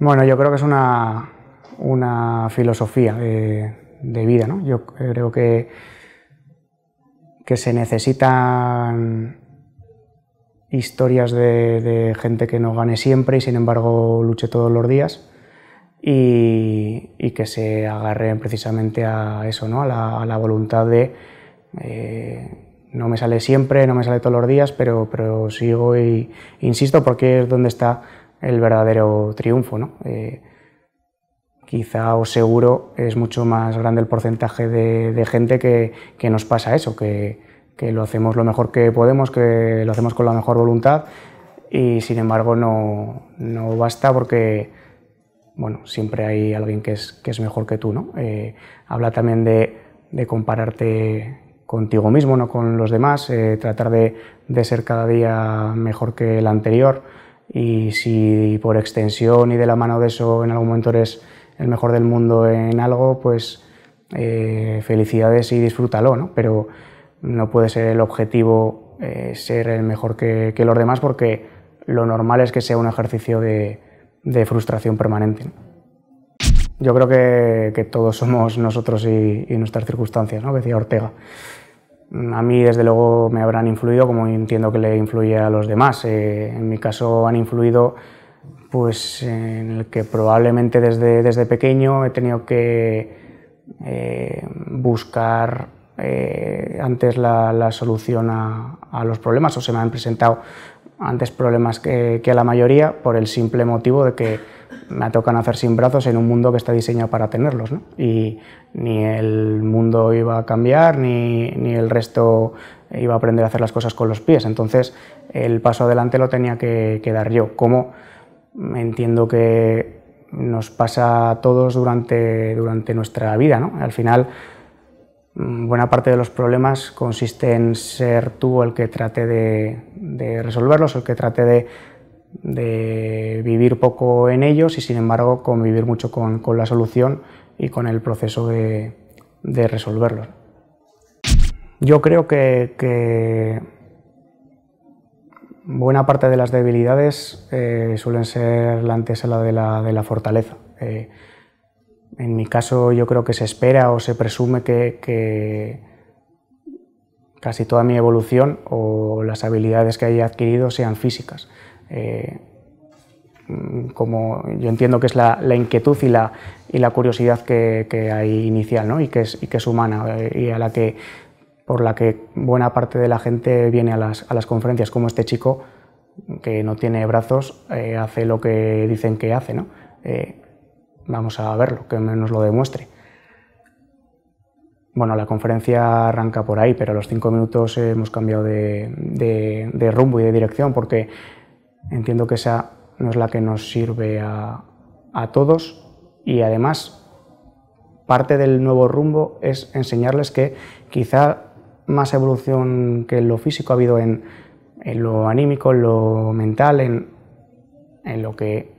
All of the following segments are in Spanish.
Bueno, yo creo que es una, filosofía eh, de, vida, ¿no? Yo creo que, que se necesitan historias de, gente que no gane siempre y sin embargo luche todos los días y, que se agarren precisamente a eso, ¿no? a, la, voluntad de eh, no me sale siempre, no me sale todos los días, pero, pero sigo e insisto porque es donde está el verdadero triunfo. Eh, quizá o seguro es mucho más grande el porcentaje de, gente que, nos pasa eso, que, lo hacemos lo mejor que podemos, que lo hacemos con la mejor voluntad y sin embargo no, basta porque bueno, siempre hay alguien que es, mejor que tú. ¿no? Eh, habla también de, compararte contigo mismo, no con los demás, eh, tratar de, ser cada día mejor que el anterior y si por extensión y de la mano de eso en algún momento eres el mejor del mundo en algo, pues eh, felicidades y disfrútalo, ¿no? Pero no puede ser el objetivo eh, ser el mejor que, los demás porque lo normal es que sea un ejercicio de, frustración permanente. Yo creo que, todos somos nosotros y, y nuestras circunstancias, ¿no? Decía Ortega a mí desde luego me habrán influido como entiendo que le influye a los demás. Eh, en mi caso han influido pues en el que probablemente desde, desde pequeño he tenido que eh, buscar eh, antes la, solución a, los problemas o se me han presentado antes problemas que a la mayoría por el simple motivo de que me tocan hacer sin brazos en un mundo que está diseñado para tenerlos. Y ni el mundo iba a cambiar, ni, el resto iba a aprender a hacer las cosas con los pies. Entonces, el paso adelante lo tenía que, dar yo. Como entiendo que nos pasa a todos durante, durante nuestra vida. Al final, mm, buena parte de los problemas consiste en ser tú el que trate de, de resolverlos, el que trate de de vivir poco en ellos y sin embargo convivir mucho con, la solución y con el proceso de, resolverlo. resolverlos. Yo creo que, buena parte de las debilidades eh, suelen ser la antesala de la, fortaleza. Eh, en mi caso yo creo que se espera o se presume que casi toda mi evolución o las habilidades que haya adquirido sean físicas. Eh, como yo entiendo que es la, inquietud y la, curiosidad que, hay inicial y, que es, humana eh, y a la que, por la que buena parte de la gente viene a las, conferencias, como este chico que no tiene brazos, eh, hace lo que dicen que hace. ¿no? vamos a verlo, que menos lo demuestre. Bueno, la conferencia arranca por ahí, pero a los cinco minutos hemos cambiado de, de rumbo y de dirección porque Entiendo que esa no es la que nos sirve a, a todos y además parte del nuevo rumbo es enseñarles que quizá más evolución que en lo físico ha habido en, en lo anímico, en lo mental, en, en lo que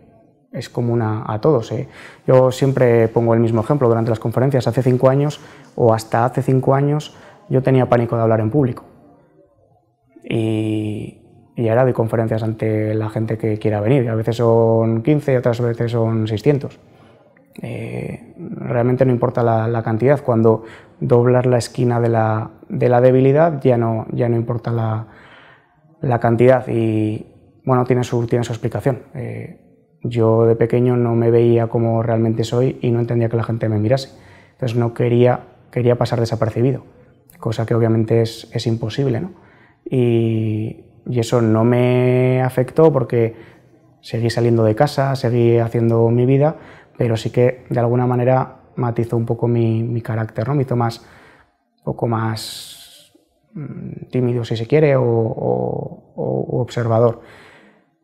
es común a, todos. ¿eh? Yo siempre pongo el mismo ejemplo durante las conferencias. Hace cinco años o hasta hace cinco años yo tenía pánico de hablar en público. Y y ahora doy conferencias ante la gente que quiera venir. A veces son 15, otras veces son 600. Eh, realmente no importa la, cantidad. Cuando doblas la esquina de la, de la debilidad ya no, ya no importa la, la cantidad. Y bueno, tiene su, tiene su explicación. Eh, yo de pequeño no me veía como realmente soy y no entendía que la gente me mirase. Entonces no quería, quería pasar desapercibido, cosa que obviamente es, es imposible. ¿no? Y y eso no me afectó porque seguí saliendo de casa, seguí haciendo mi vida, pero sí que de alguna manera matizó un poco mi, carácter, ¿no? me hizo más, un poco más mm, tímido si se quiere o, observador.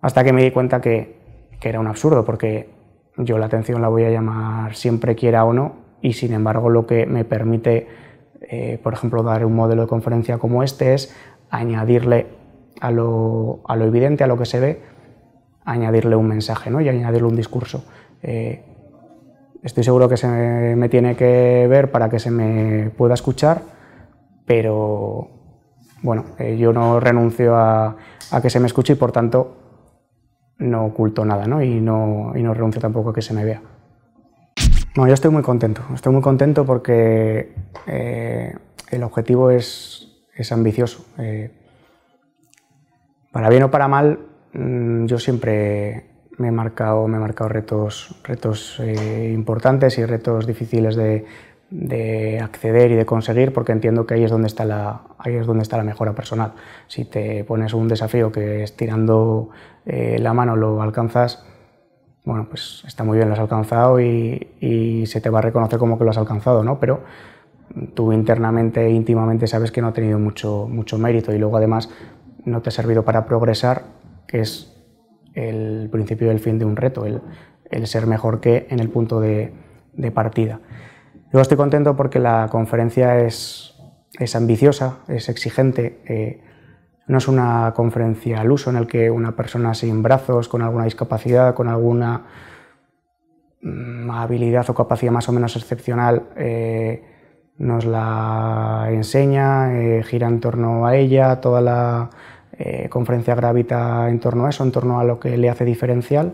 Hasta que me di cuenta que, era un absurdo porque yo la atención la voy a llamar siempre quiera o no y sin embargo lo que me permite, eh, por ejemplo, dar un modelo de conferencia como este es añadirle a lo, evidente, a lo que se ve, añadirle un mensaje ¿no? y añadirle un discurso. Eh, estoy seguro que se me tiene que ver para que se me pueda escuchar, pero bueno, eh, yo no renuncio a, que se me escuche y por tanto no oculto nada ¿no? Y, no, renuncio tampoco a que se me vea. No, yo estoy muy contento, estoy muy contento porque eh, el objetivo es, es ambicioso. Para bien o para mal, mm, yo siempre me he marcado, me he marcado retos, retos eh, importantes y retos difíciles de, acceder y de conseguir, porque entiendo que ahí es, donde está la, ahí es donde está la mejora personal. Si te pones un desafío que estirando tirando eh, la mano lo alcanzas, bueno, pues está muy bien, lo has alcanzado y, se te va a reconocer como que lo has alcanzado, ¿no? Pero tú internamente, íntimamente sabes que no ha tenido mucho, mucho mérito y luego además no te ha servido para progresar, que es el principio y el fin de un reto, el, ser mejor que en el punto de, partida. Yo estoy contento porque la conferencia es, ambiciosa, es exigente. Eh, no es una conferencia al uso en el que una persona sin brazos, con alguna discapacidad, con alguna mm, habilidad o capacidad más o menos excepcional, eh, nos la enseña, eh, gira en torno a ella, toda la eh, conferencia gravita en torno a eso, en torno a lo que le hace diferencial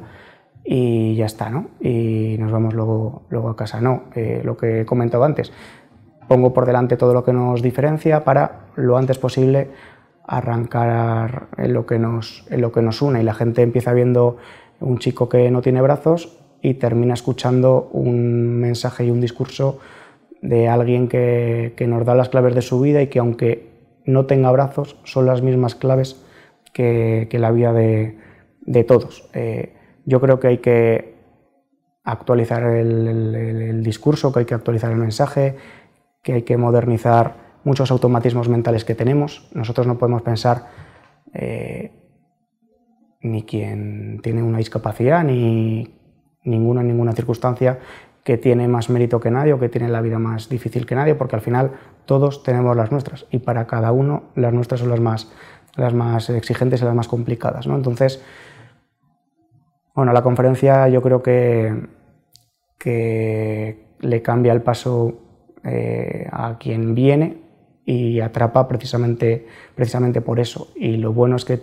y ya está, ¿no? Y nos vamos luego, luego a casa. No, eh, lo que he comentado antes, pongo por delante todo lo que nos diferencia para lo antes posible arrancar en lo que nos, lo que nos une y la gente empieza viendo un chico que no tiene brazos y termina escuchando un mensaje y un discurso de alguien que, que nos da las claves de su vida y que aunque no tenga brazos son las mismas claves que, la vida de, todos. Eh, yo creo que hay que actualizar el, discurso, que hay que actualizar el mensaje, que hay que modernizar muchos automatismos mentales que tenemos. Nosotros no podemos pensar eh, ni quien tiene una discapacidad, ni ninguna, ninguna circunstancia que tiene más mérito que nadie o que tiene la vida más difícil que nadie, porque al final todos tenemos las nuestras y para cada uno las nuestras son las más, las más exigentes y las más complicadas. ¿no? Entonces, bueno, la conferencia yo creo que, le cambia el paso eh, a quien viene y atrapa precisamente, precisamente por eso. Y lo bueno es que,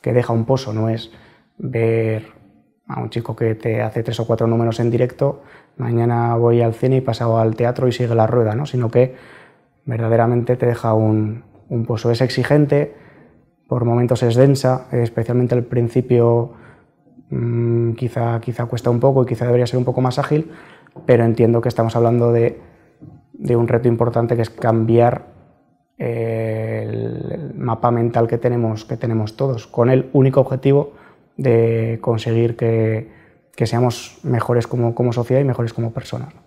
que deja un pozo, no es ver a un chico que te hace tres o cuatro números en directo, mañana voy al cine y pasado al teatro y sigue la rueda, ¿no? sino que verdaderamente te deja un, pozo. Es exigente, por momentos es densa, especialmente al principio mm, quizá, quizá cuesta un poco y quizá debería ser un poco más ágil, pero entiendo que estamos hablando de, un reto importante que es cambiar eh, el, mapa mental que tenemos, que tenemos todos, con el único objetivo de conseguir que, seamos mejores como, como sociedad y mejores como personas.